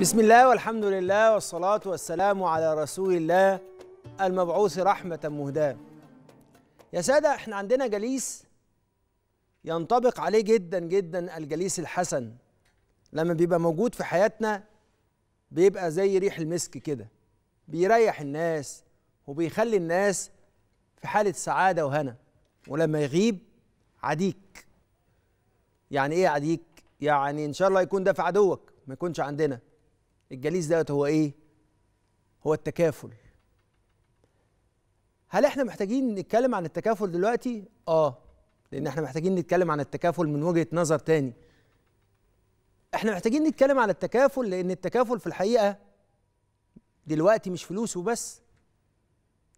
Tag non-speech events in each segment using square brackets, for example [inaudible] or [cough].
بسم الله والحمد لله والصلاة والسلام على رسول الله المبعوث رحمة مهداة يا سادة احنا عندنا جليس ينطبق عليه جدا جدا الجليس الحسن لما بيبقى موجود في حياتنا بيبقى زي ريح المسك كده بيريح الناس وبيخلي الناس في حالة سعادة وهنا ولما يغيب عديك يعني ايه عديك؟ يعني ان شاء الله يكون ده في عدوك ما يكونش عندنا الجليس دوت هو ايه هو التكافل هل احنا محتاجين نتكلم عن التكافل دلوقتي اه لان احنا محتاجين نتكلم عن التكافل من وجهه نظر تاني احنا محتاجين نتكلم عن التكافل لان التكافل في الحقيقه دلوقتي مش فلوس وبس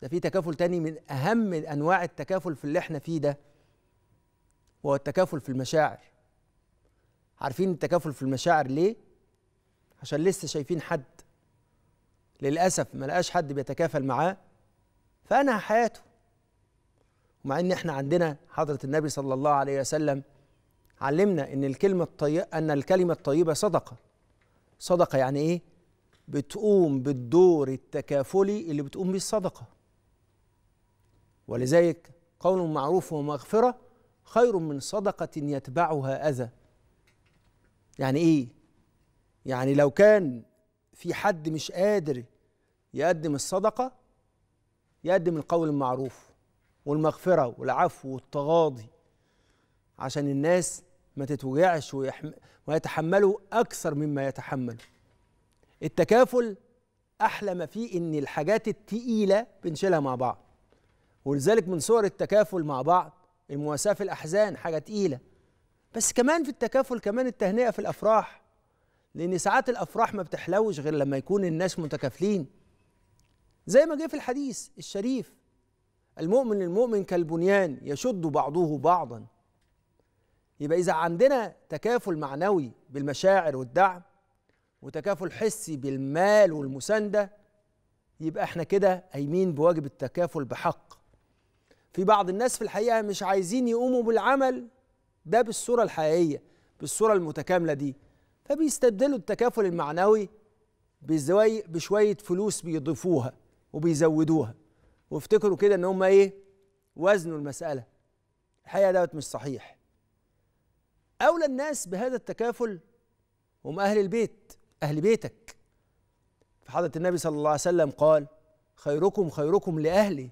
ده في تكافل تاني من اهم انواع التكافل في اللي احنا فيه ده وهو التكافل في المشاعر عارفين التكافل في المشاعر ليه عشان لسه شايفين حد للأسف ما لقاش حد بيتكافل معاه فأنهى حياته ومع ان احنا عندنا حضرة النبي صلى الله عليه وسلم علمنا ان الكلمة الطيبة ان الكلمة الطيبة صدقة صدقة يعني ايه؟ بتقوم بالدور التكافلي اللي بتقوم بيه الصدقة ولذلك قول معروف ومغفرة خير من صدقة يتبعها أذى يعني ايه؟ يعني لو كان في حد مش قادر يقدم الصدقة يقدم القول المعروف والمغفرة والعفو والتغاضي عشان الناس ما تتوجعش ويتحملوا أكثر مما يتحملوا التكافل أحلى ما فيه إن الحاجات التقيلة بنشيلها مع بعض ولذلك من صور التكافل مع بعض المواساة في الأحزان حاجة تقيلة بس كمان في التكافل كمان التهنئة في الأفراح لان ساعات الافراح ما بتحلوش غير لما يكون الناس متكافلين زي ما جه في الحديث الشريف المؤمن المؤمن كالبنيان يشد بعضه بعضا يبقى اذا عندنا تكافل معنوي بالمشاعر والدعم وتكافل حسي بالمال والمسانده يبقى احنا كده قايمين بواجب التكافل بحق في بعض الناس في الحقيقه مش عايزين يقوموا بالعمل ده بالصوره الحقيقيه بالصوره المتكامله دي فبيستبدلوا التكافل المعنوي بشوية فلوس بيضيفوها وبيزودوها وافتكروا كده ان هم ايه وزنوا المسألة الحقيقة دوت مش صحيح أولى الناس بهذا التكافل هم أهل البيت أهل بيتك فحضرة النبي صلى الله عليه وسلم قال خيركم خيركم لأهلي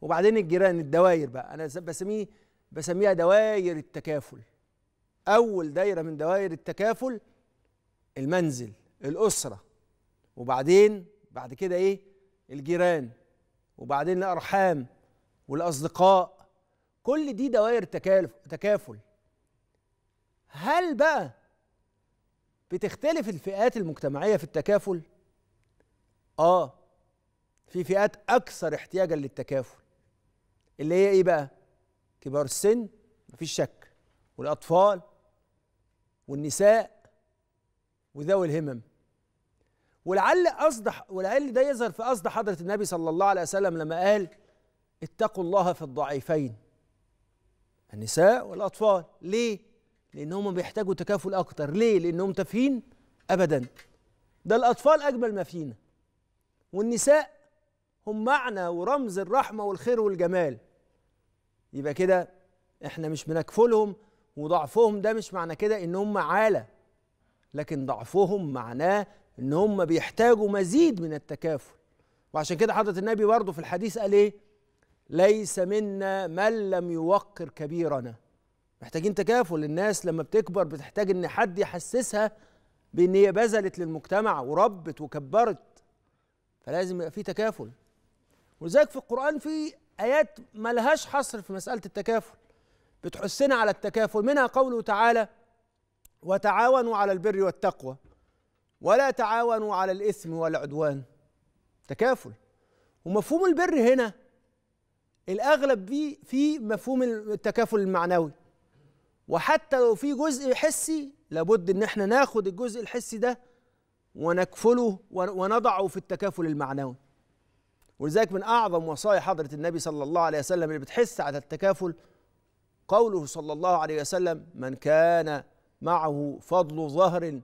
وبعدين الجيران الدواير بقى أنا بسميه بسميها دواير التكافل أول دايرة من دوائر التكافل المنزل الأسرة وبعدين بعد كده إيه الجيران وبعدين الأرحام والأصدقاء كل دي دوائر تكافل هل بقى بتختلف الفئات المجتمعية في التكافل؟ آه في فئات أكثر احتياجا للتكافل اللي هي إيه بقى؟ كبار السن مفيش شك والأطفال والنساء وذوي الهمم ولعل أصدح ولعل ده يظهر في قصد حضرة النبي صلى الله عليه وسلم لما قال اتقوا الله في الضعيفين النساء والأطفال ليه؟ لأنهم بيحتاجوا تكافل أكتر ليه؟ لأنهم تافهين أبدا ده الأطفال أجمل ما فينا والنساء هم معنى ورمز الرحمة والخير والجمال يبقى كده احنا مش بنكفلهم وضعفهم ده مش معنى كده ان هم عاله لكن ضعفهم معناه ان هم بيحتاجوا مزيد من التكافل وعشان كده حضره النبي برضه في الحديث قال ايه ليس منا من لم يوقر كبيرنا محتاجين تكافل الناس لما بتكبر بتحتاج ان حد يحسسها بان هي بذلت للمجتمع وربت وكبرت فلازم يبقى في تكافل ولذلك في القران في ايات ملهاش حصر في مساله التكافل بتحثنا على التكافل منها قوله تعالى وتعاونوا على البر والتقوى ولا تعاونوا على الإثم والعدوان تكافل ومفهوم البر هنا الأغلب فيه في مفهوم التكافل المعنوي وحتى لو في جزء حسي لابد ان احنا ناخد الجزء الحسي ده ونكفله ونضعه في التكافل المعنوي ولذلك من اعظم وصايا حضره النبي صلى الله عليه وسلم اللي بتحس على التكافل قوله صلى الله عليه وسلم من كان معه فضل ظهر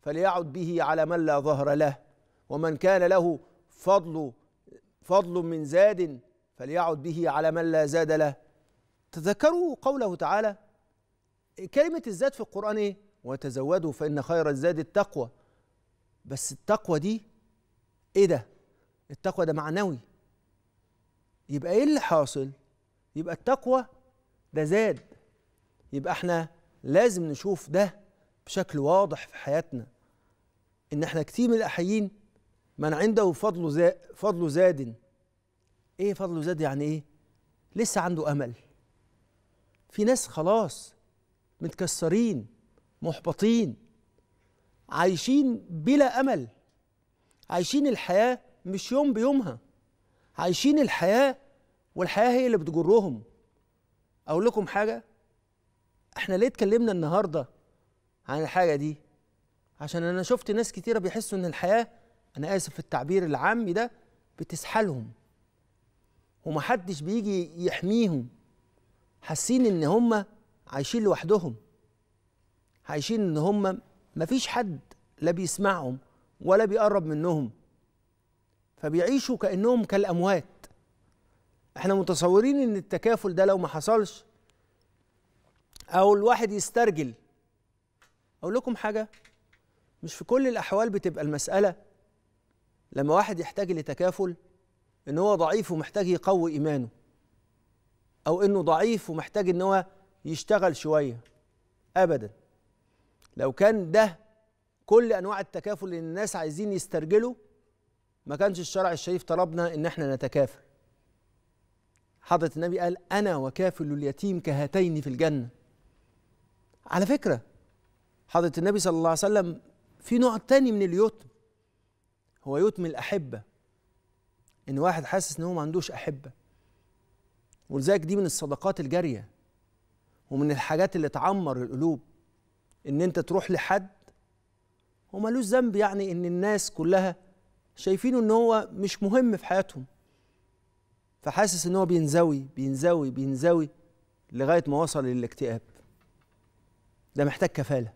فليعد به على من لا ظهر له ومن كان له فضل فضل من زاد فليعد به على من لا زاد له تذكروا قوله تعالى كلمة الزاد في القرآن ايه؟ وتزودوا فإن خير الزاد التقوى بس التقوى دي ايه ده؟ التقوى ده معنوي يبقى ايه اللي حاصل؟ يبقى التقوى ده زاد يبقى احنا لازم نشوف ده بشكل واضح في حياتنا ان احنا كتير من الاحيين من عنده فضل زاد فضل زاد ايه فضل زاد يعني ايه لسه عنده امل في ناس خلاص متكسرين محبطين عايشين بلا امل عايشين الحياه مش يوم بيومها عايشين الحياه والحياه هي اللي بتجرهم اقول لكم حاجه احنا ليه اتكلمنا النهارده عن الحاجه دي عشان انا شفت ناس كتيره بيحسوا ان الحياه انا اسف في التعبير العامي ده بتسحلهم ومحدش بيجي يحميهم حاسين ان هم عايشين لوحدهم عايشين ان هم مفيش حد لا بيسمعهم ولا بيقرب منهم فبيعيشوا كانهم كالاموات احنا متصورين ان التكافل ده لو ما حصلش او الواحد يسترجل اقول لكم حاجه مش في كل الاحوال بتبقى المساله لما واحد يحتاج لتكافل ان هو ضعيف ومحتاج يقوي ايمانه او انه ضعيف ومحتاج ان هو يشتغل شويه ابدا لو كان ده كل انواع التكافل اللي الناس عايزين يسترجلوا ما كانش الشرع الشريف طلبنا ان احنا نتكافل حضرة النبي قال أنا وكافل اليتيم كهاتين في الجنة على فكرة حضرة النبي صلى الله عليه وسلم في نوع تاني من اليتم هو يتم الأحبة إن واحد حاسس إن هو ما عندوش أحبة ولذلك دي من الصدقات الجارية ومن الحاجات اللي تعمر القلوب إن أنت تروح لحد ومالوش ذنب يعني إن الناس كلها شايفينه إن هو مش مهم في حياتهم فحاسس ان هو بينزوي بينزوي بينزوي لغايه ما وصل للاكتئاب ده محتاج كفاله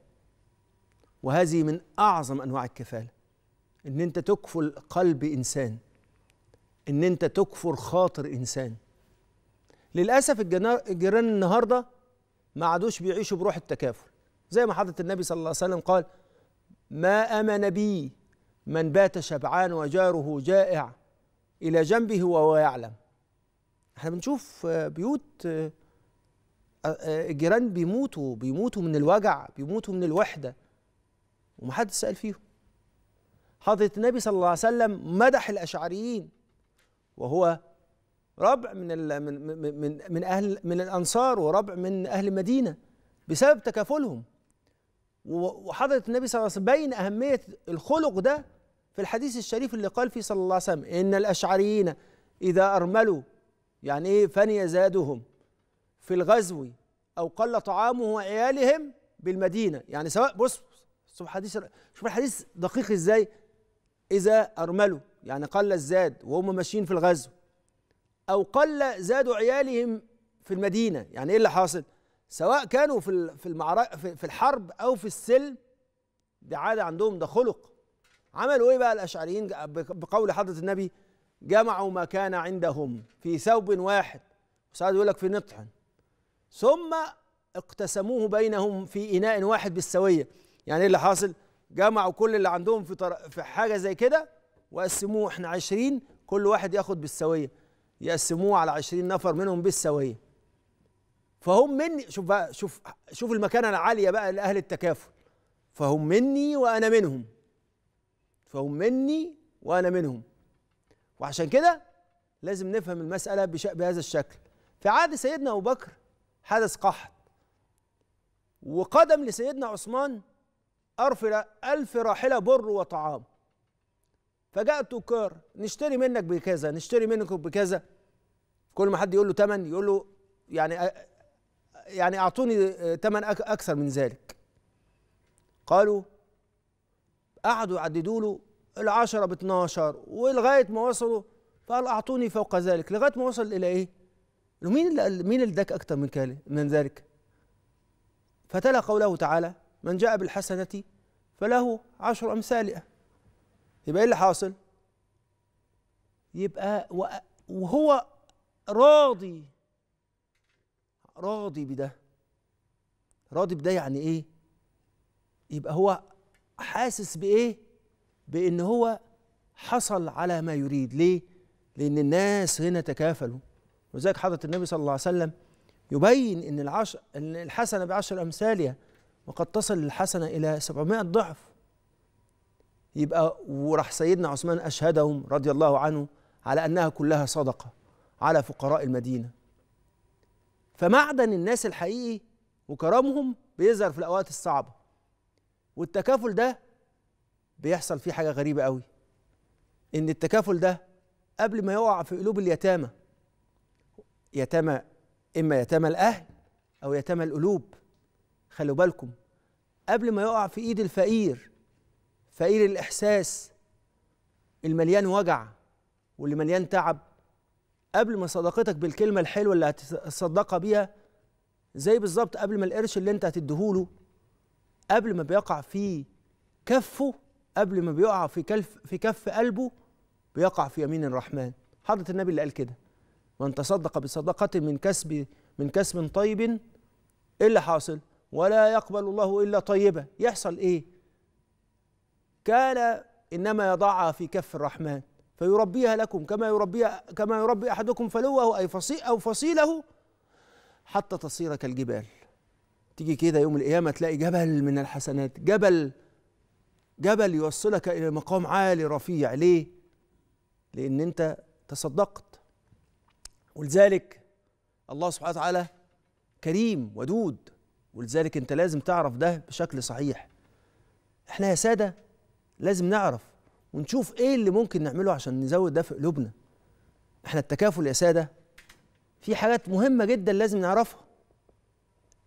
وهذه من اعظم انواع الكفاله ان انت تكفل قلب انسان ان انت تكفر خاطر انسان للاسف الجيران النهارده ما عادوش بيعيشوا بروح التكافل زي ما حضرة النبي صلى الله عليه وسلم قال ما امن بي من بات شبعان وجاره جائع الى جنبه وهو يعلم احنا بنشوف آه، بيوت آه، آه، الجيران بيموتوا بيموتوا من الوجع بيموتوا من الوحده ومحدش سال فيهم حضره النبي صلى الله عليه وسلم مدح الاشعريين وهو ربع من من من من اهل من الانصار وربع من اهل المدينه بسبب تكافلهم وحضره النبي صلى الله عليه وسلم بين اهميه الخلق ده في الحديث الشريف اللي قال فيه صلى الله عليه وسلم ان الاشعريين اذا ارملوا يعني ايه فني زادهم في الغزو او قل طعامه وعيالهم بالمدينه يعني سواء بص شوف الحديث شوف الحديث دقيق ازاي اذا ارملوا يعني قل الزاد وهم ماشيين في الغزو او قل زاد عيالهم في المدينه يعني ايه اللي حاصل سواء كانوا في في المعركه في الحرب او في السلم دي عاده عندهم ده خلق عملوا ايه بقى الاشعريين بقول حضره النبي جمعوا ما كان عندهم في ثوب واحد وساعات يقول لك في نطح ثم اقتسموه بينهم في اناء واحد بالسويه يعني ايه اللي حاصل جمعوا كل اللي عندهم في طر... في حاجه زي كده وقسموه احنا 20 كل واحد ياخد بالسويه يقسموه على 20 نفر منهم بالسويه فهم مني شوف بقى شوف شوف المكانه العاليه بقى لاهل التكافل فهم مني وانا منهم فهم مني وانا منهم وعشان كده لازم نفهم المسألة بهذا الشكل في عهد سيدنا أبو بكر حدث قحط وقدم لسيدنا عثمان ألف راحلة بر وطعام فجاء التجار نشتري منك بكذا نشتري منك بكذا كل ما حد يقول له تمن يقول له يعني يعني اعطوني تمن اكثر من ذلك قالوا قعدوا يعددوا له العشرة ب 12 ولغاية ما وصلوا فقال أعطوني فوق ذلك لغاية ما وصل إلى إيه؟ مين اللي قال مين اللي اداك أكتر من كده من ذلك؟ فتلا قوله تعالى من جاء بالحسنة فله عشر أمثالها يبقى إيه اللي حاصل؟ يبقى وهو راضي راضي بده راضي بده يعني إيه؟ يبقى هو حاسس بإيه؟ بان هو حصل على ما يريد ليه لان الناس هنا تكافلوا ولذلك حضره النبي صلى الله عليه وسلم يبين ان العشر الحسنه بعشر امثالها وقد تصل الحسنه الى 700 ضعف يبقى وراح سيدنا عثمان اشهدهم رضي الله عنه على انها كلها صدقه على فقراء المدينه فمعدن الناس الحقيقي وكرمهم بيظهر في الاوقات الصعبه والتكافل ده بيحصل فيه حاجه غريبه قوي ان التكافل ده قبل ما يقع في قلوب اليتامى يتامى اما يتامى الاهل او يتامى القلوب خلوا بالكم قبل ما يقع في ايد الفقير فقير الاحساس المليان وجع واللي مليان تعب قبل ما صداقتك بالكلمه الحلوه اللي هتصدقها بيها زي بالظبط قبل ما القرش اللي انت هتديهوله قبل ما بيقع في كفه قبل ما بيقع في كف في كف قلبه بيقع في يمين الرحمن حضرة النبي اللي قال كده من تصدق بصدقة من كسب من كسب طيب ايه اللي حاصل ولا يقبل الله إلا طيبة يحصل إيه كان إنما يضعها في كف الرحمن فيربيها لكم كما يربيها كما يربي أحدكم فلوه أي فصي أو فصيله حتى تصير كالجبال تيجي كده يوم القيامة تلاقي جبل من الحسنات جبل جبل يوصلك إلى مقام عالي رفيع ليه؟ لأن أنت تصدقت ولذلك الله سبحانه وتعالى كريم ودود ولذلك أنت لازم تعرف ده بشكل صحيح احنا يا سادة لازم نعرف ونشوف ايه اللي ممكن نعمله عشان نزود ده في قلوبنا احنا التكافل يا سادة في حاجات مهمة جدا لازم نعرفها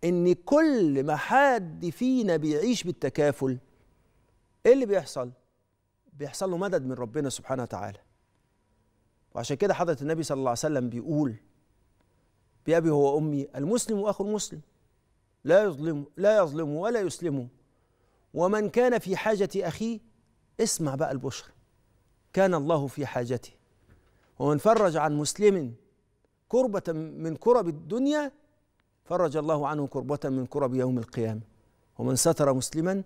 ان كل ما حد فينا بيعيش بالتكافل ايه اللي بيحصل بيحصل له مدد من ربنا سبحانه وتعالى وعشان كده حضرة النبي صلى الله عليه وسلم بيقول بأبي هو أمي المسلم وأخو المسلم لا يظلم لا يظلم ولا يسلم ومن كان في حاجة أخيه اسمع بقى البشر كان الله في حاجته ومن فرج عن مسلم كربة من كرب الدنيا فرج الله عنه كربة من كرب يوم القيامة ومن ستر مسلما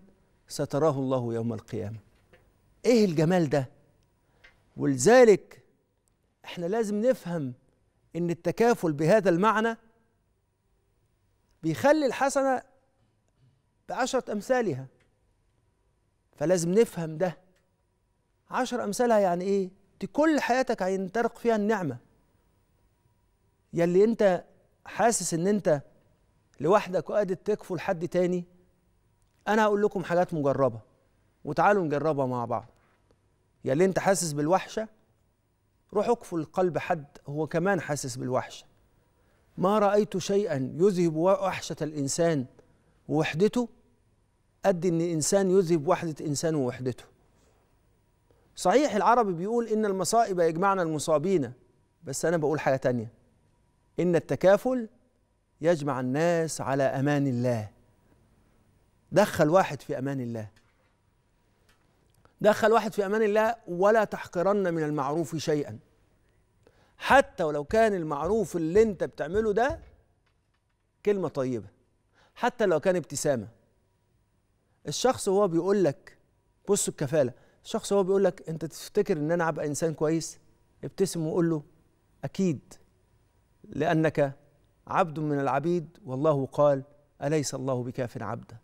ستراه الله يوم القيامة إيه الجمال ده ولذلك إحنا لازم نفهم إن التكافل بهذا المعنى بيخلي الحسنة بعشرة أمثالها فلازم نفهم ده عشر أمثالها يعني إيه دي كل حياتك هينطلق فيها النعمة يا اللي أنت حاسس إن أنت لوحدك وقادر تكفل حد تاني انا هقول لكم حاجات مجربه وتعالوا نجربها مع بعض يا اللي انت حاسس بالوحشه روح اقفل قلب حد هو كمان حاسس بالوحشه ما رايت شيئا يذهب وحشه الانسان ووحدته قد ان انسان يذهب وحده انسان ووحدته صحيح العربي بيقول ان المصائب يجمعنا المصابين بس انا بقول حاجه تانية ان التكافل يجمع الناس على امان الله دخل واحد في امان الله دخل واحد في امان الله ولا تحقرن من المعروف شيئا حتى ولو كان المعروف اللي انت بتعمله ده كلمه طيبه حتى لو كان ابتسامه الشخص هو بيقول لك بصوا الكفاله الشخص هو بيقول لك انت تفتكر ان انا ابقى انسان كويس ابتسم وقول له اكيد لانك عبد من العبيد والله قال اليس الله بكاف عبده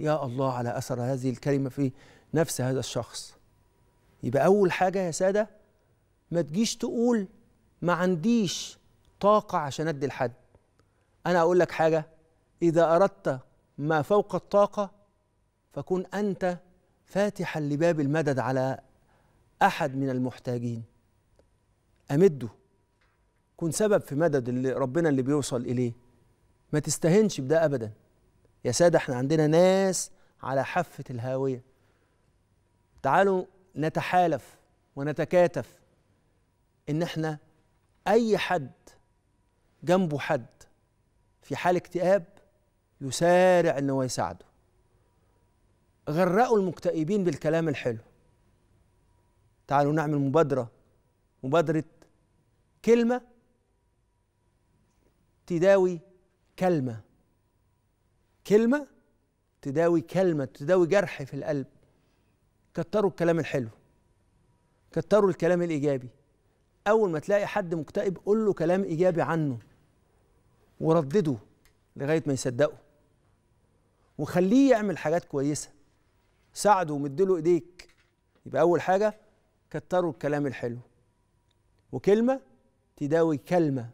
يا الله على أثر هذه الكلمة في نفس هذا الشخص يبقى أول حاجة يا سادة ما تجيش تقول ما عنديش طاقة عشان أدي لحد أنا أقول لك حاجة إذا أردت ما فوق الطاقة فكن أنت فاتحا لباب المدد على أحد من المحتاجين أمده كن سبب في مدد اللي ربنا اللي بيوصل إليه ما تستهنش بده أبداً يا ساده احنا عندنا ناس على حافه الهاويه تعالوا نتحالف ونتكاتف ان احنا اي حد جنبه حد في حال اكتئاب يسارع ان هو يساعده غرقوا المكتئبين بالكلام الحلو تعالوا نعمل مبادره مبادره كلمه تداوي كلمه كلمة تداوي كلمة تداوي جرح في القلب كتروا الكلام الحلو كتروا الكلام الإيجابي أول ما تلاقي حد مكتئب قول له كلام إيجابي عنه وردده لغاية ما يصدقه وخليه يعمل حاجات كويسة ساعده ومدله إيديك يبقى أول حاجة كتروا الكلام الحلو وكلمة تداوي كلمة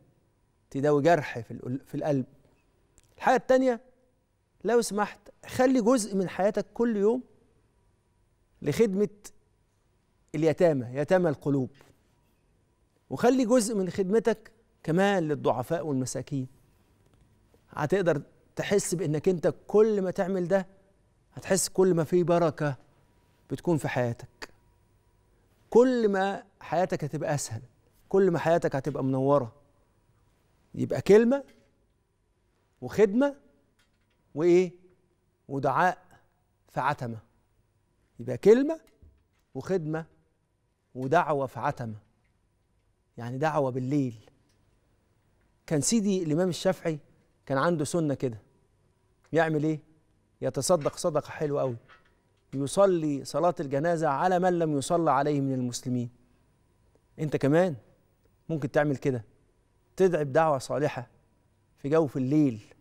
تداوي جرح في القلب الحاجة التانية لو سمحت خلي جزء من حياتك كل يوم لخدمة اليتامى يتامى القلوب وخلي جزء من خدمتك كمان للضعفاء والمساكين هتقدر تحس بانك انت كل ما تعمل ده هتحس كل ما في بركة بتكون في حياتك كل ما حياتك هتبقى أسهل كل ما حياتك هتبقى منورة يبقى كلمة وخدمة وايه ودعاء في عتمه يبقى كلمه وخدمه ودعوه في عتمه يعني دعوه بالليل كان سيدي الامام الشافعي كان عنده سنه كده يعمل ايه يتصدق صدقه حلوه قوي يصلي صلاه الجنازه على من لم يصلى عليه من المسلمين انت كمان ممكن تعمل كده تدعي بدعوه صالحه في جو في الليل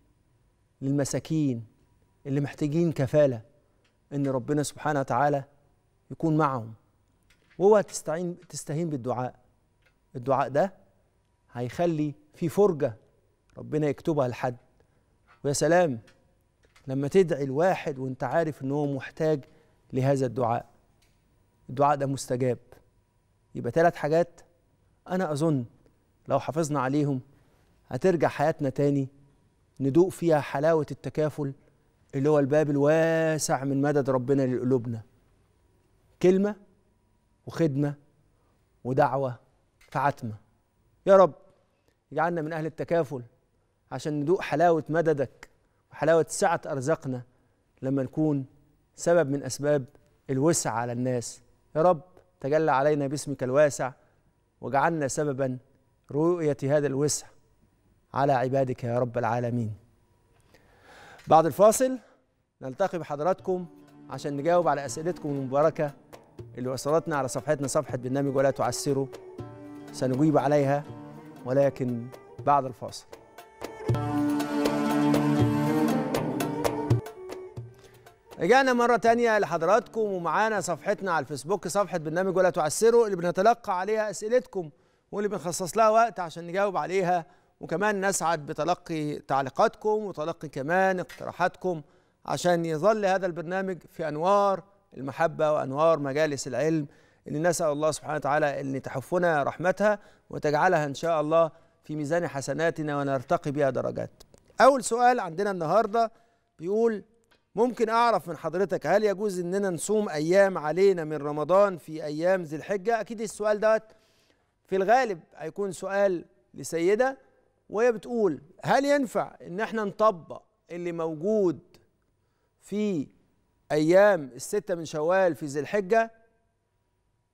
للمساكين اللي محتاجين كفالة إن ربنا سبحانه وتعالى يكون معهم وهو تستعين تستهين بالدعاء الدعاء ده هيخلي في فرجة ربنا يكتبها لحد ويا سلام لما تدعي الواحد وانت عارف ان هو محتاج لهذا الدعاء الدعاء ده مستجاب يبقى ثلاث حاجات انا اظن لو حافظنا عليهم هترجع حياتنا تاني ندوق فيها حلاوة التكافل اللي هو الباب الواسع من مدد ربنا لقلوبنا كلمة وخدمة ودعوة فعتمة يا رب اجعلنا من أهل التكافل عشان ندوق حلاوة مددك وحلاوة سعة أرزاقنا لما نكون سبب من أسباب الوسع على الناس يا رب تجلى علينا باسمك الواسع وجعلنا سببا رؤية هذا الوسع على عبادك يا رب العالمين بعد الفاصل نلتقي بحضراتكم عشان نجاوب على أسئلتكم المباركة اللي وصلتنا على صفحتنا صفحة برنامج ولا تعسروا سنجيب عليها ولكن بعد الفاصل رجعنا مرة تانية لحضراتكم ومعانا صفحتنا على الفيسبوك صفحة برنامج ولا تعسروا اللي بنتلقى عليها أسئلتكم واللي بنخصص لها وقت عشان نجاوب عليها وكمان نسعد بتلقي تعليقاتكم وتلقي كمان اقتراحاتكم عشان يظل هذا البرنامج في أنوار المحبة وأنوار مجالس العلم اللي نسأل الله سبحانه وتعالى أن تحفنا رحمتها وتجعلها إن شاء الله في ميزان حسناتنا ونرتقي بها درجات أول سؤال عندنا النهاردة بيقول ممكن أعرف من حضرتك هل يجوز أننا نصوم أيام علينا من رمضان في أيام ذي الحجة أكيد السؤال ده في الغالب هيكون سؤال لسيدة وهي بتقول هل ينفع ان احنا نطبق اللي موجود في ايام الستة من شوال في ذي الحجة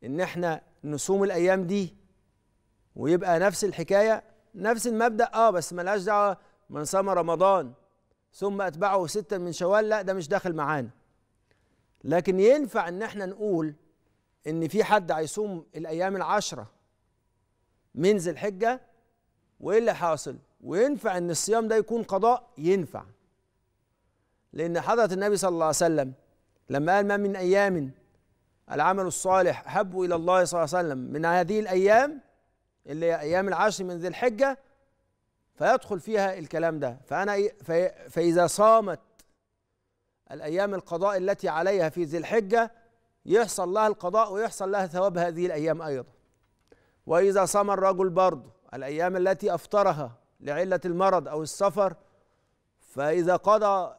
ان احنا نصوم الايام دي ويبقى نفس الحكاية نفس المبدأ اه بس ملهاش دعوة من صام رمضان ثم اتبعه ستة من شوال لا ده مش داخل معانا لكن ينفع ان احنا نقول ان في حد هيصوم الايام العشرة من ذي الحجه وايه اللي حاصل وينفع ان الصيام ده يكون قضاء ينفع لان حضره النبي صلى الله عليه وسلم لما قال ما من ايام العمل الصالح احب الى الله صلى الله عليه وسلم من هذه الايام اللي هي ايام العشر من ذي الحجه فيدخل فيها الكلام ده فانا إيه، فاذا صامت الايام القضاء التي عليها في ذي الحجه يحصل لها القضاء ويحصل لها ثواب هذه الايام ايضا واذا صام الرجل برضه الأيام التي أفطرها لعلة المرض أو السفر فإذا قضى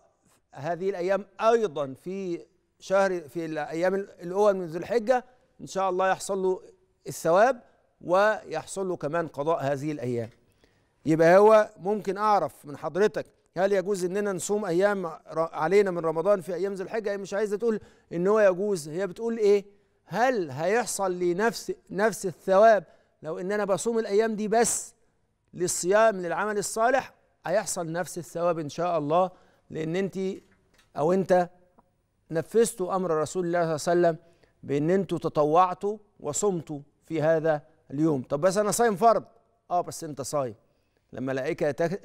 هذه الأيام أيضا في شهر في الأيام الأول من ذي الحجة إن شاء الله يحصل له الثواب ويحصل له كمان قضاء هذه الأيام يبقى هو ممكن أعرف من حضرتك هل يجوز اننا نصوم ايام علينا من رمضان في ايام ذي الحجه هي مش عايزه تقول ان هو يجوز هي بتقول ايه هل هيحصل لنفس نفس الثواب لو ان انا بصوم الايام دي بس للصيام للعمل الصالح هيحصل نفس الثواب ان شاء الله لان انت او انت نفذتوا امر رسول الله صلى الله عليه وسلم بان انتوا تطوعتوا وصمتوا في هذا اليوم طب بس انا صايم فرض اه بس انت صايم لما الاقيك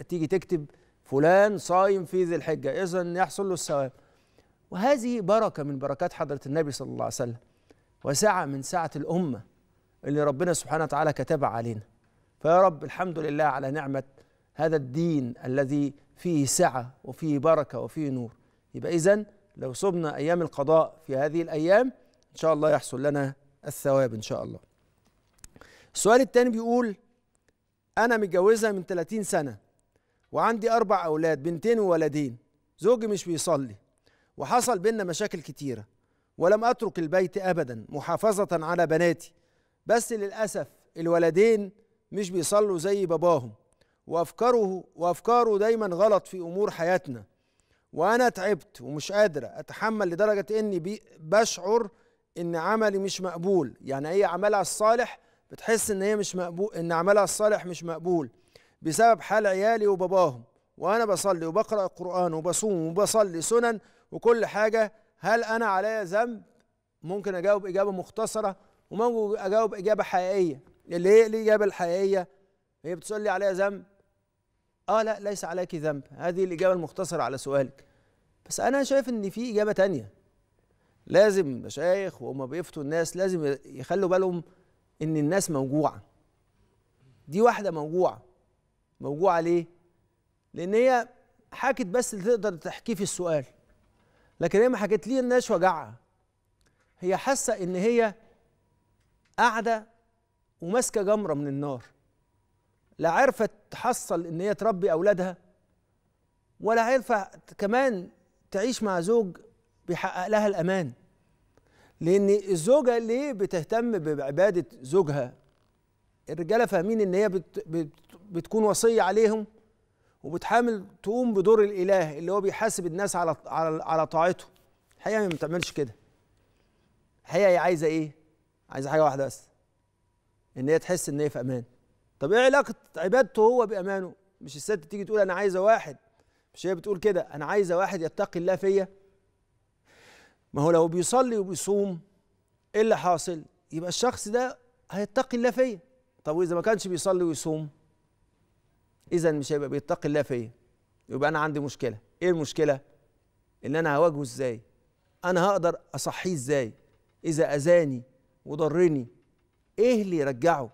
تيجي تكتب فلان صايم في ذي الحجه اذا يحصل له الثواب وهذه بركه من بركات حضره النبي صلى الله عليه وسلم وسعه من سعه الامه اللي ربنا سبحانه وتعالى كتبها علينا فيا رب الحمد لله على نعمة هذا الدين الذي فيه سعة وفيه بركة وفيه نور يبقى إذا لو صبنا أيام القضاء في هذه الأيام إن شاء الله يحصل لنا الثواب إن شاء الله السؤال الثاني بيقول أنا متجوزة من 30 سنة وعندي أربع أولاد بنتين وولدين زوجي مش بيصلي وحصل بينا مشاكل كتيرة ولم أترك البيت أبدا محافظة على بناتي بس للأسف الولدين مش بيصلوا زي باباهم وأفكاره وأفكاره دايما غلط في أمور حياتنا وأنا تعبت ومش قادرة أتحمل لدرجة إني بشعر إن عملي مش مقبول يعني أي عملها الصالح بتحس إن هي مش مقبول إن عملها الصالح مش مقبول بسبب حال عيالي وباباهم وأنا بصلي وبقرأ القرآن وبصوم وبصلي سنن وكل حاجة هل أنا عليا ذنب؟ ممكن أجاوب إجابة مختصرة وما اجاوب اجابه حقيقيه اللي هي الاجابه الحقيقيه هي لي عليها ذنب اه لا ليس عليك ذنب هذه الاجابه المختصره على سؤالك بس انا شايف ان في اجابه تانية لازم مشايخ وهم بيفتوا الناس لازم يخلوا بالهم ان الناس موجوعه دي واحده موجوعه موجوعه ليه لان هي حكت بس اللي تقدر تحكيه في السؤال لكن هي ما حكت لي الناس وجعها هي حاسه ان هي قاعده وماسكه جمره من النار لا عرفت تحصل ان هي تربي اولادها ولا عرفت كمان تعيش مع زوج بيحقق لها الامان لان الزوجه ليه بتهتم بعباده زوجها الرجاله فاهمين ان هي بت بت بتكون وصيه عليهم وبتحامل تقوم بدور الاله اللي هو بيحاسب الناس على على على طاعته الحقيقه ما بتعملش كده الحقيقه هي عايزه ايه عايزه حاجه واحده بس ان هي تحس ان هي في امان طب ايه علاقه عبادته هو بامانه مش الست تيجي تقول انا عايزه واحد مش هي بتقول كده انا عايزه واحد يتقي الله فيا ما هو لو بيصلي وبيصوم ايه اللي حاصل يبقى الشخص ده هيتقي الله فيا طب واذا ما كانش بيصلي ويصوم اذا مش هيبقى بيتقي الله فيا يبقى انا عندي مشكله ايه المشكله ان انا هواجهه ازاي انا هقدر اصحيه ازاي اذا اذاني وضرني ايه اللي يرجعه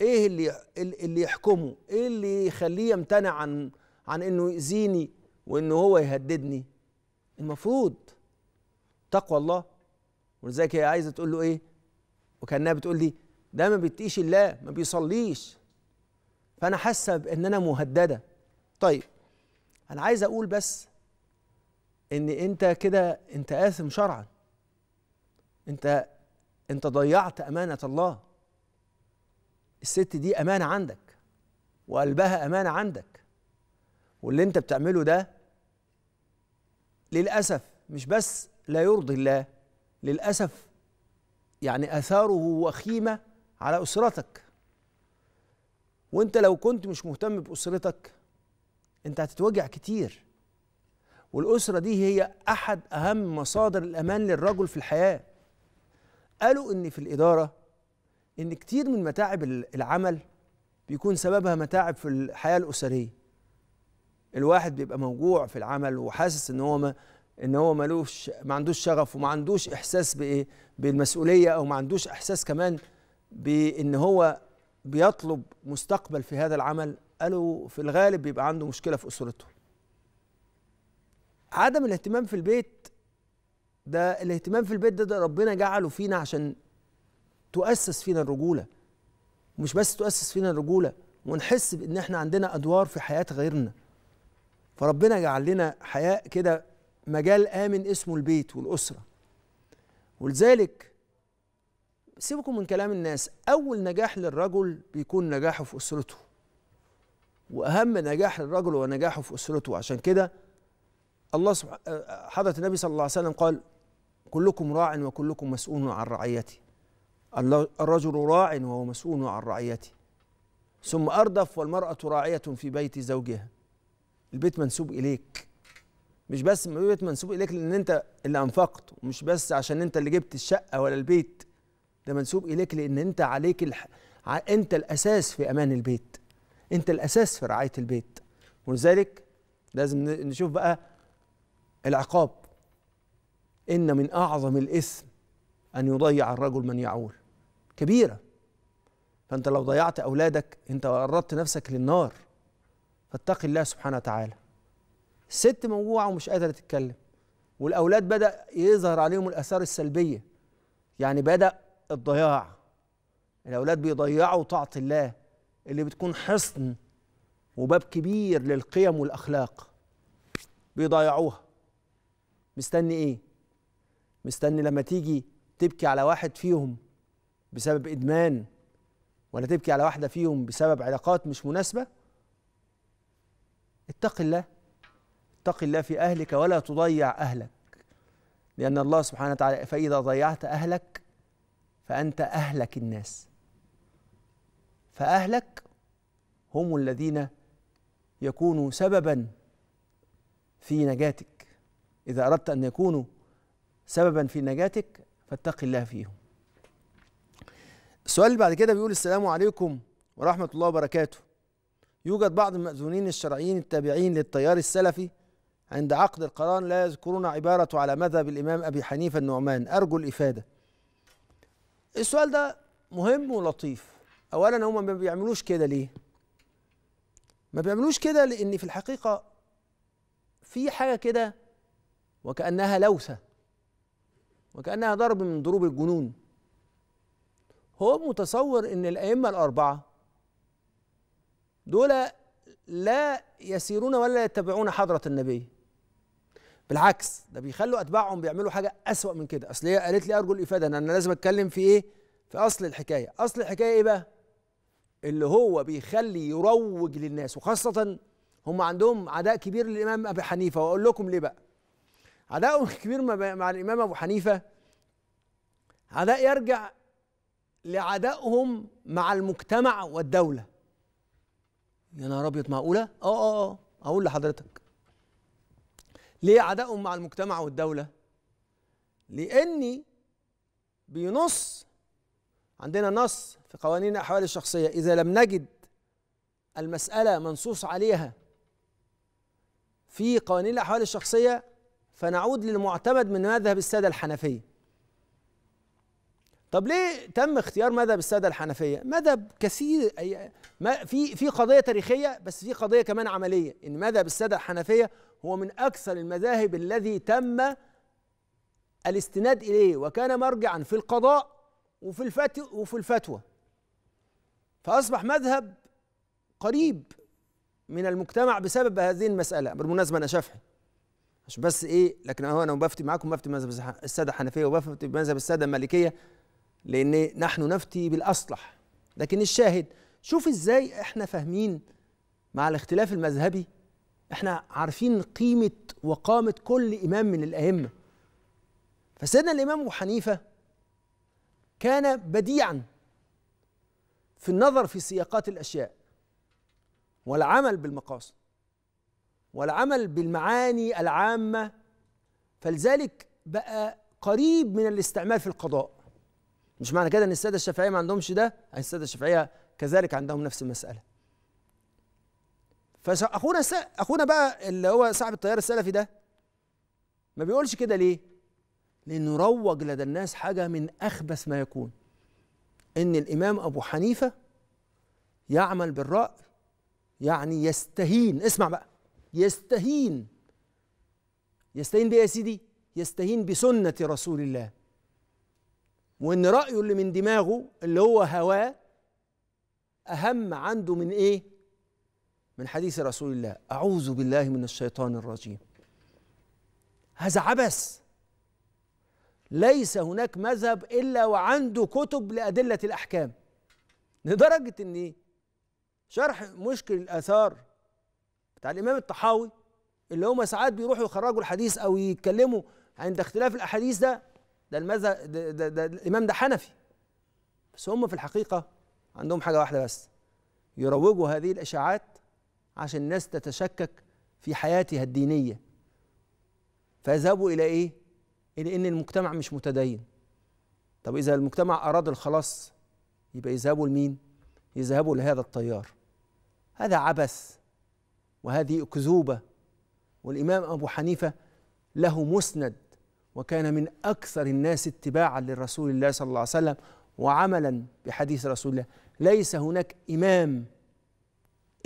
ايه اللي اللي يحكمه ايه اللي يخليه يمتنع عن عن انه يأذيني وانه هو يهددني المفروض تقوى الله ولذلك هي عايزه تقول له ايه وكانها بتقول لي ده ما بيتقيش الله ما بيصليش فانا حاسه بان انا مهدده طيب انا عايز اقول بس ان انت كده انت اثم شرعا انت انت ضيعت امانه الله الست دي امانه عندك وقلبها امانه عندك واللي انت بتعمله ده للاسف مش بس لا يرضي الله للاسف يعني اثاره وخيمه على اسرتك وانت لو كنت مش مهتم باسرتك انت هتتوجع كتير والاسره دي هي احد اهم مصادر الامان للرجل في الحياه قالوا ان في الاداره ان كتير من متاعب العمل بيكون سببها متاعب في الحياه الاسريه الواحد بيبقى موجوع في العمل وحاسس ان هو ما ان هو ملوش ما عندوش شغف وما عندوش احساس بايه بالمسؤوليه او ما عندوش احساس كمان بان هو بيطلب مستقبل في هذا العمل قالوا في الغالب بيبقى عنده مشكله في اسرته عدم الاهتمام في البيت ده الاهتمام في البيت ده, ده ربنا جعله فينا عشان تؤسس فينا الرجوله ومش بس تؤسس فينا الرجوله ونحس بان احنا عندنا ادوار في حياه غيرنا فربنا جعل لنا حياه كده مجال امن اسمه البيت والاسره ولذلك سيبكم من كلام الناس اول نجاح للرجل بيكون نجاحه في اسرته واهم نجاح للرجل هو نجاحه في اسرته عشان كده الله سبحانه حضره النبي صلى الله عليه وسلم قال كلكم راع وكلكم مسؤول عن رعيته الرجل راع وهو مسؤول عن رعيته ثم أردف والمرأة راعية في بيت زوجها البيت منسوب إليك مش بس البيت منسوب إليك لأن أنت اللي أنفقت ومش بس عشان أنت اللي جبت الشقة ولا البيت ده منسوب إليك لأن أنت عليك الح... أنت الأساس في أمان البيت أنت الأساس في رعاية البيت ولذلك لازم نشوف بقى العقاب إن من أعظم الإثم أن يضيع الرجل من يعول كبيرة فأنت لو ضيعت أولادك أنت قربت نفسك للنار فاتق الله سبحانه وتعالى الست موجوعة ومش قادرة تتكلم والأولاد بدأ يظهر عليهم الآثار السلبية يعني بدأ الضياع الأولاد بيضيعوا طاعة الله اللي بتكون حصن وباب كبير للقيم والأخلاق بيضيعوها مستني إيه؟ مستني لما تيجي تبكي على واحد فيهم بسبب ادمان ولا تبكي على واحده فيهم بسبب علاقات مش مناسبه اتق الله اتق الله في اهلك ولا تضيع اهلك لان الله سبحانه وتعالى فاذا ضيعت اهلك فانت اهلك الناس فاهلك هم الذين يكونوا سببا في نجاتك اذا اردت ان يكونوا سببا في نجاتك فاتق الله فيهم السؤال اللي بعد كده بيقول السلام عليكم ورحمة الله وبركاته يوجد بعض المأذونين الشرعيين التابعين للتيار السلفي عند عقد القران لا يذكرون عبارة على مذهب الإمام أبي حنيفة النعمان أرجو الإفادة السؤال ده مهم ولطيف أولا هم ما بيعملوش كده ليه؟ ما بيعملوش كده لأن في الحقيقة في حاجة كده وكأنها لوثة وكأنها ضرب من ضروب الجنون هو متصور ان الأئمة الأربعة دول لا يسيرون ولا يتبعون حضرة النبي بالعكس ده بيخلوا أتباعهم بيعملوا حاجة أسوأ من كده أصل هي قالت لي أرجو الإفادة أن أنا لازم أتكلم في إيه في أصل الحكاية أصل الحكاية إيه بقى اللي هو بيخلي يروج للناس وخاصة هم عندهم عداء كبير للإمام أبي حنيفة وأقول لكم ليه بقى عداؤه الكبير مع الإمام أبو حنيفة عداء يرجع لعدائهم مع المجتمع والدولة يا نهار أبيض معقولة؟ آه آه آه أقول لحضرتك ليه عدائهم مع المجتمع والدولة؟ لأني بينص عندنا نص في قوانين الأحوال الشخصية إذا لم نجد المسألة منصوص عليها في قوانين الأحوال الشخصية فنعود للمعتمد من مذهب السادة الحنفية طب ليه تم اختيار مذهب السادة الحنفية مذهب كثير في في قضية تاريخية بس في قضية كمان عملية ان مذهب السادة الحنفية هو من اكثر المذاهب الذي تم الاستناد اليه وكان مرجعا في القضاء وفي الفتوى وفي الفتوى فاصبح مذهب قريب من المجتمع بسبب هذه المسألة بالمناسبة انا شافعي مش بس ايه لكن هو انا بفتي معاكم بفتي مذهب الساده الحنفيه وبفتي بمذهب الساده المالكيه لان نحن نفتي بالاصلح لكن الشاهد شوف ازاي احنا فاهمين مع الاختلاف المذهبي احنا عارفين قيمه وقامه كل امام من الائمه فسيدنا الامام ابو حنيفه كان بديعا في النظر في سياقات الاشياء والعمل بالمقاصد والعمل بالمعاني العامة فلذلك بقى قريب من الاستعمال في القضاء مش معنى كده ان الساده الشافعيه ما عندهمش ده يعني الساده الشافعيه كذلك عندهم نفس المساله فاخونا سا... اخونا بقى اللي هو صاحب التيار السلفي ده ما بيقولش كده ليه لانه روج لدى الناس حاجه من اخبث ما يكون ان الامام ابو حنيفه يعمل بالراي يعني يستهين اسمع بقى يستهين يستهين بإيه يا سيدي؟ يستهين بسنة رسول الله وإن رأيه اللي من دماغه اللي هو هواه أهم عنده من إيه؟ من حديث رسول الله أعوذ بالله من الشيطان الرجيم هذا عبث ليس هناك مذهب إلا وعنده كتب لأدلة الأحكام لدرجة أن إيه؟ شرح مشكل الآثار بتاع الامام الطحاوي اللي هم ساعات بيروحوا يخرجوا الحديث او يتكلموا عند اختلاف الاحاديث ده ده المذهب ده, ده, ده الامام ده حنفي بس هم في الحقيقه عندهم حاجه واحده بس يروجوا هذه الاشاعات عشان الناس تتشكك في حياتها الدينيه فيذهبوا الى ايه الى ان المجتمع مش متدين طب اذا المجتمع اراد الخلاص يبقى يذهبوا لمين يذهبوا لهذا التيار هذا عبث وهذه أكذوبة والإمام أبو حنيفة له مسند وكان من أكثر الناس اتباعا لرسول الله صلى الله عليه وسلم وعملا بحديث رسول الله ليس هناك إمام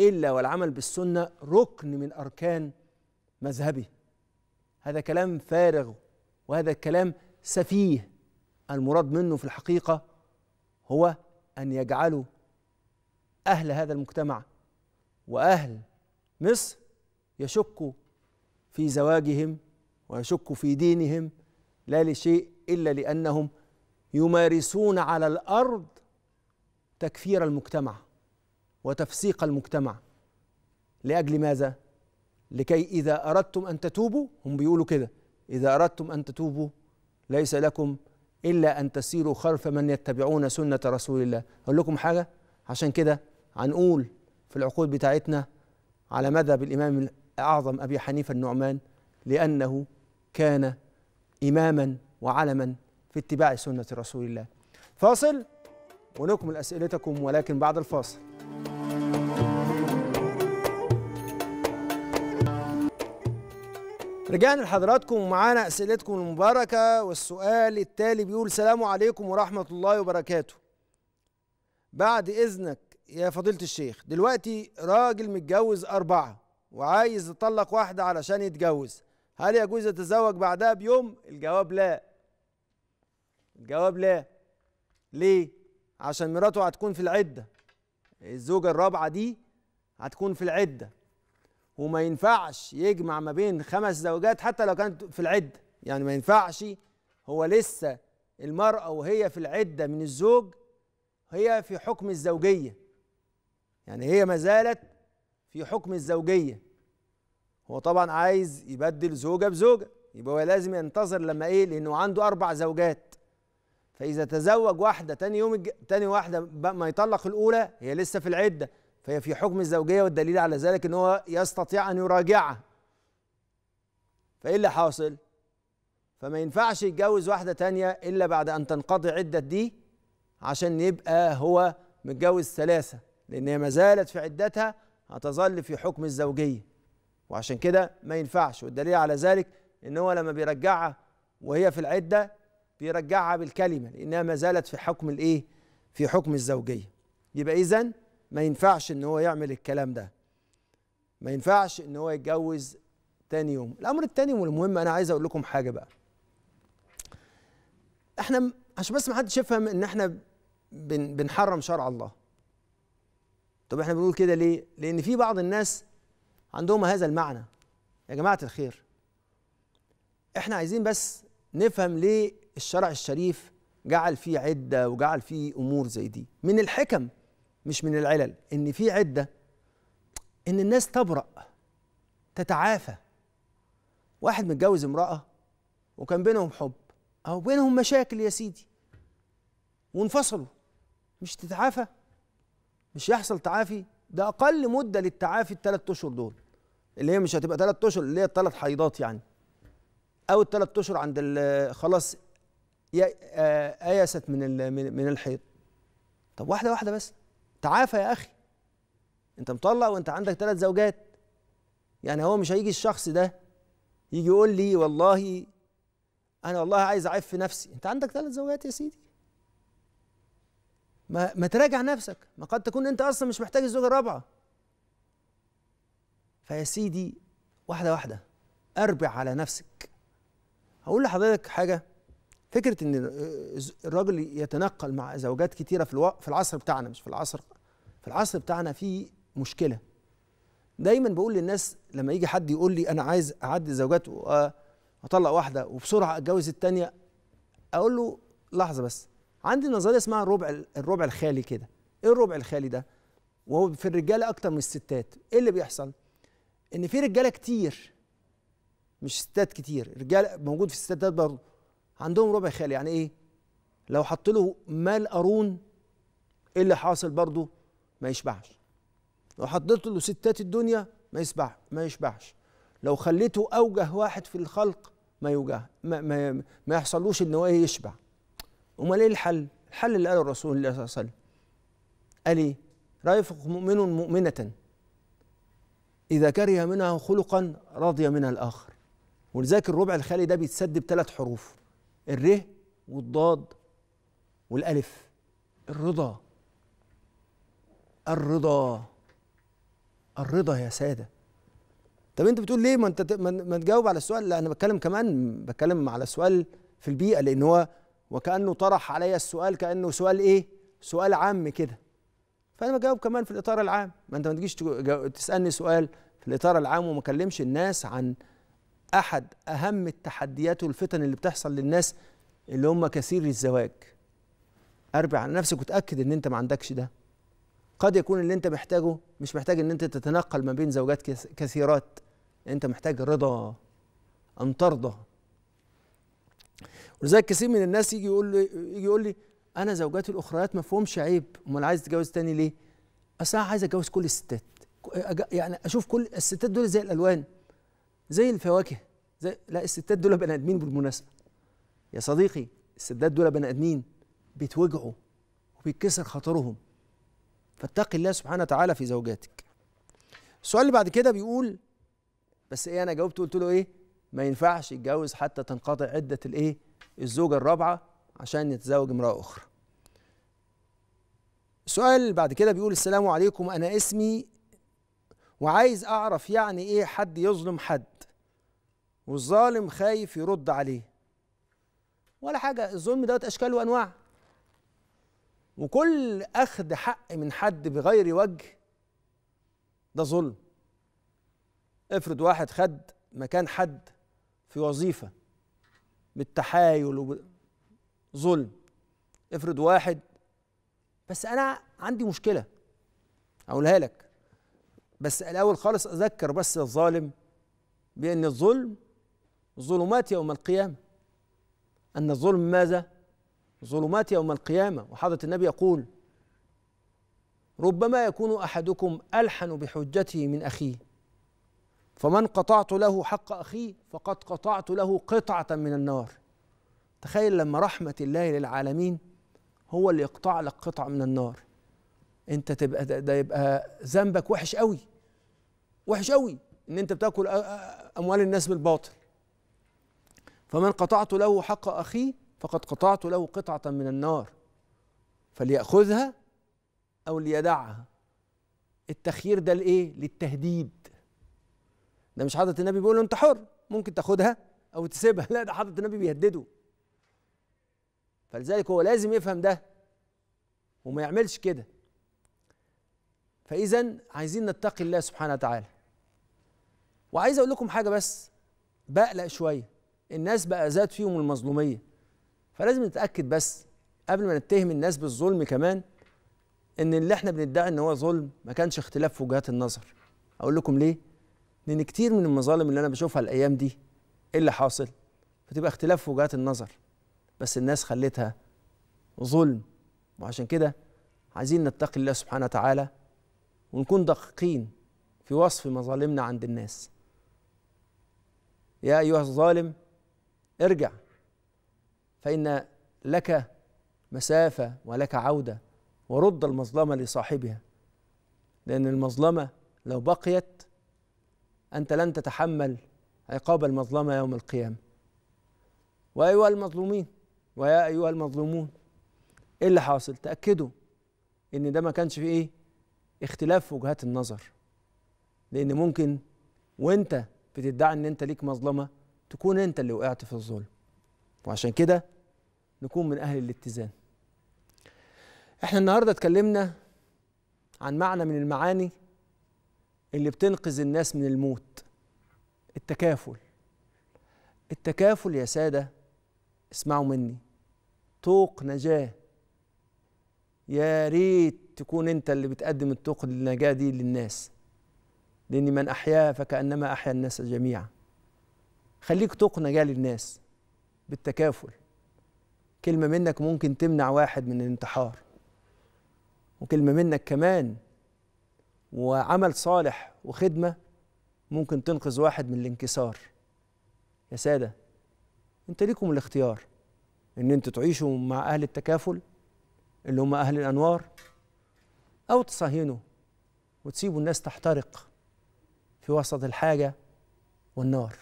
إلا والعمل بالسنة ركن من أركان مذهبه هذا كلام فارغ وهذا كلام سفيه المراد منه في الحقيقة هو أن يجعلوا أهل هذا المجتمع وأهل مصر يشك في زواجهم ويشك في دينهم لا لشيء الا لانهم يمارسون على الارض تكفير المجتمع وتفسيق المجتمع لاجل ماذا لكي اذا اردتم ان تتوبوا هم بيقولوا كده اذا اردتم ان تتوبوا ليس لكم الا ان تسيروا خلف من يتبعون سنه رسول الله اقول لكم حاجه عشان كده هنقول في العقود بتاعتنا على مذهب الإمام الأعظم أبي حنيفة النعمان لأنه كان إماما وعلما في اتباع سنة رسول الله فاصل ونكمل أسئلتكم ولكن بعد الفاصل رجعنا لحضراتكم ومعانا أسئلتكم المباركة والسؤال التالي بيقول السلام عليكم ورحمة الله وبركاته بعد إذنك يا فضيلة الشيخ دلوقتي راجل متجوز أربعة وعايز يطلق واحدة علشان يتجوز هل يجوز يتزوج بعدها بيوم؟ الجواب لا الجواب لا ليه؟ عشان مراته هتكون في العدة الزوجة الرابعة دي هتكون في العدة وما ينفعش يجمع ما بين خمس زوجات حتى لو كانت في العدة يعني ما ينفعش هو لسه المرأة وهي في العدة من الزوج هي في حكم الزوجية يعني هي ما زالت في حكم الزوجيه هو طبعا عايز يبدل زوجه بزوجه يبقى هو لازم ينتظر لما ايه لانه عنده اربع زوجات فاذا تزوج واحده تاني يوم الج... تاني واحده ما يطلق الاولى هي لسه في العده فهي في حكم الزوجيه والدليل على ذلك ان هو يستطيع ان يراجعها فايه اللي حاصل فما ينفعش يتجوز واحده تانية الا بعد ان تنقضي عده دي عشان يبقى هو متجوز ثلاثه لأن هي ما زالت في عدتها هتظل في حكم الزوجية وعشان كده ما ينفعش والدليل على ذلك إن هو لما بيرجعها وهي في العدة بيرجعها بالكلمة لأنها ما زالت في حكم الإيه؟ في حكم الزوجية يبقى إذا ما ينفعش إن هو يعمل الكلام ده ما ينفعش إن هو يتجوز تاني يوم الأمر التاني والمهم أنا عايز أقول لكم حاجة بقى احنا عشان بس ما حدش يفهم ان احنا بنحرم شرع الله طب احنا بنقول كده ليه؟ لأن في بعض الناس عندهم هذا المعنى يا جماعة الخير احنا عايزين بس نفهم ليه الشرع الشريف جعل فيه عدة وجعل فيه أمور زي دي من الحكم مش من العلل إن في عدة إن الناس تبرأ تتعافى واحد متجوز امرأة وكان بينهم حب أو بينهم مشاكل يا سيدي وانفصلوا مش تتعافى مش يحصل تعافي ده اقل مده للتعافي الثلاث اشهر دول اللي هي مش هتبقى ثلاث اشهر اللي هي الثلاث حيضات يعني او الثلاث اشهر عند خلاص آه، ايست من من الحيض طب واحده واحده بس تعافى يا اخي انت مطلق وانت عندك ثلاث زوجات يعني هو مش هيجي الشخص ده يجي يقول لي والله انا والله عايز اعف نفسي انت عندك ثلاث زوجات يا سيدي ما, ما تراجع نفسك ما قد تكون انت اصلا مش محتاج الزوجه الرابعه فيا سيدي واحده واحده اربع على نفسك هقول لحضرتك حاجه فكره ان الراجل يتنقل مع زوجات كتيره في في العصر بتاعنا مش في العصر في العصر بتاعنا في مشكله دايما بقول للناس لما يجي حد يقول لي انا عايز اعدي زوجات واطلق واحده وبسرعه اتجوز الثانيه اقول له لحظه بس عندي نظريه اسمها الربع الربع الخالي كده ايه الربع الخالي ده وهو في الرجاله اكتر من الستات ايه اللي بيحصل ان في رجاله كتير مش ستات كتير رجاله موجود في الستات برضه عندهم ربع خالي يعني ايه لو حط له مال قارون ايه اللي حاصل برضه ما يشبعش لو حطيت له ستات الدنيا ما يشبع ما يشبعش لو خليته اوجه واحد في الخلق ما يوجع ما, ما, ما يحصلوش ان هو إيه يشبع امال ايه الحل الحل اللي قاله الرسول صلى الله عليه وسلم قال ايه رافق مؤمن مؤمنه اذا كره منها خلقا رضي منها الاخر ولذلك الربع الخالي ده بيتسد بثلاث حروف الر والضاد والالف الرضا الرضا الرضا يا ساده طب انت بتقول ليه ما انت ما تجاوب على السؤال لا انا بتكلم كمان بتكلم على سؤال في البيئه لان هو وكأنه طرح علي السؤال كأنه سؤال إيه؟ سؤال عام كده فأنا بجاوب كمان في الإطار العام ما أنت ما تجيش تسألني سؤال في الإطار العام وما كلمش الناس عن أحد أهم التحديات والفتن اللي بتحصل للناس اللي هم كثير الزواج أربع على نفسك وتأكد إن أنت ما عندكش ده قد يكون اللي أنت محتاجه مش محتاج إن أنت تتنقل ما بين زوجات كثيرات أنت محتاج رضا أن ترضى ولذلك كثير من الناس يجي يقول لي يجي يقول لي انا زوجاتي الاخريات ما فيهمش عيب امال عايز تتجوز تاني ليه؟ اصل انا عايز اتجوز كل الستات يعني اشوف كل الستات دول زي الالوان زي الفواكه زي لا الستات دول بني ادمين بالمناسبه يا صديقي الستات دول بني ادمين بيتوجعوا وبيتكسر خاطرهم فاتقي الله سبحانه وتعالى في زوجاتك السؤال اللي بعد كده بيقول بس ايه انا جاوبت قلت له ايه ما ينفعش يتجوز حتى تنقطع عدة الايه الزوجة الرابعة عشان يتزوج امرأة أخرى السؤال بعد كده بيقول السلام عليكم أنا اسمي وعايز أعرف يعني إيه حد يظلم حد والظالم خايف يرد عليه ولا حاجة الظلم دوت أشكال وأنواع وكل أخذ حق من حد بغير وجه ده ظلم افرض واحد خد مكان حد في وظيفه بالتحايل وظلم افرض واحد بس انا عندي مشكله اقولها لك بس الاول خالص اذكر بس الظالم بان الظلم ظلمات يوم القيامه ان الظلم ماذا ظلمات يوم القيامه وحضره النبي يقول ربما يكون احدكم الحن بحجته من اخيه فمن قطعت له حق أخيه فقد قطعت له قطعة من النار تخيل لما رحمة الله للعالمين هو اللي يقطع لك قطعة من النار انت تبقى ده, ده يبقى ذنبك وحش قوي وحش قوي ان انت بتاكل اموال الناس بالباطل فمن قطعت له حق اخيه فقد قطعت له قطعه من النار فليأخذها أو ليدعها التخيير ده لإيه؟ للتهديد ده مش حضره النبي بيقول له انت حر ممكن تاخدها او تسيبها [laughs] لا ده حضره النبي بيهدده فلذلك هو لازم يفهم ده وما يعملش كده فاذا عايزين نتقي الله سبحانه وتعالى وعايز اقول لكم حاجه بس بقلق شويه الناس بقى زاد فيهم المظلوميه فلازم نتاكد بس قبل ما نتهم الناس بالظلم كمان ان اللي احنا بندعي ان هو ظلم ما كانش اختلاف في وجهات النظر اقول لكم ليه لان كتير من المظالم اللي انا بشوفها الايام دي ايه اللي حاصل فتبقى اختلاف في وجهات النظر بس الناس خلتها ظلم وعشان كده عايزين نتقي الله سبحانه وتعالى ونكون دقيقين في وصف مظالمنا عند الناس يا ايها الظالم ارجع فان لك مسافه ولك عوده ورد المظلمه لصاحبها لان المظلمه لو بقيت أنت لن تتحمل عقاب المظلمة يوم القيامة وأيها المظلومين ويا أيها المظلومون إيه اللي حاصل تأكدوا إن ده ما كانش فيه إيه اختلاف وجهات النظر لأن ممكن وأنت بتدعي إن أنت ليك مظلمة تكون أنت اللي وقعت في الظلم وعشان كده نكون من أهل الاتزان احنا النهاردة اتكلمنا عن معنى من المعاني اللي بتنقذ الناس من الموت التكافل التكافل يا ساده اسمعوا مني طوق نجاه يا ريت تكون انت اللي بتقدم الطوق النجاة دي للناس لان من احياها فكانما احيا الناس جميعا خليك طوق نجاه للناس بالتكافل كلمه منك ممكن تمنع واحد من الانتحار وكلمه منك كمان وعمل صالح وخدمة ممكن تنقذ واحد من الانكسار يا سادة انت ليكم الاختيار ان انتوا تعيشوا مع اهل التكافل اللي هم اهل الانوار او تصهينوا وتسيبوا الناس تحترق في وسط الحاجة والنار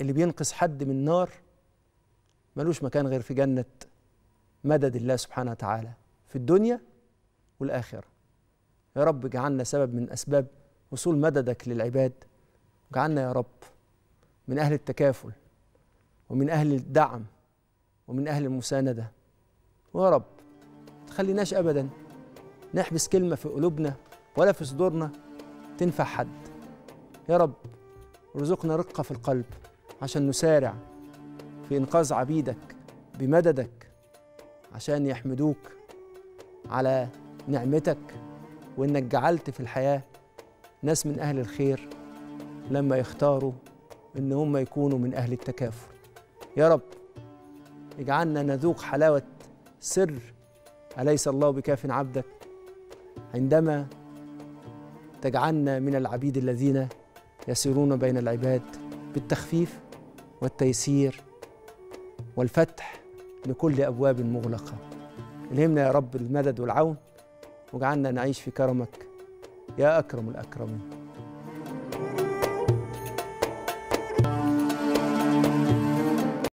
اللي بينقذ حد من النار ملوش مكان غير في جنة مدد الله سبحانه وتعالى في الدنيا والآخرة يا رب اجعلنا سبب من أسباب وصول مددك للعباد وجعلنا يا رب من أهل التكافل ومن أهل الدعم ومن أهل المساندة ويا رب تخليناش أبدا نحبس كلمة في قلوبنا ولا في صدورنا تنفع حد يا رب ارزقنا رقة في القلب عشان نسارع في إنقاذ عبيدك بمددك عشان يحمدوك على نعمتك وإنك جعلت في الحياة ناس من أهل الخير لما يختاروا إن هم يكونوا من أهل التكافل يا رب اجعلنا نذوق حلاوة سر أليس الله بكاف عبدك عندما تجعلنا من العبيد الذين يسيرون بين العباد بالتخفيف والتيسير والفتح لكل أبواب مغلقة الهمنا يا رب المدد والعون واجعلنا نعيش في كرمك يا أكرم الأكرمين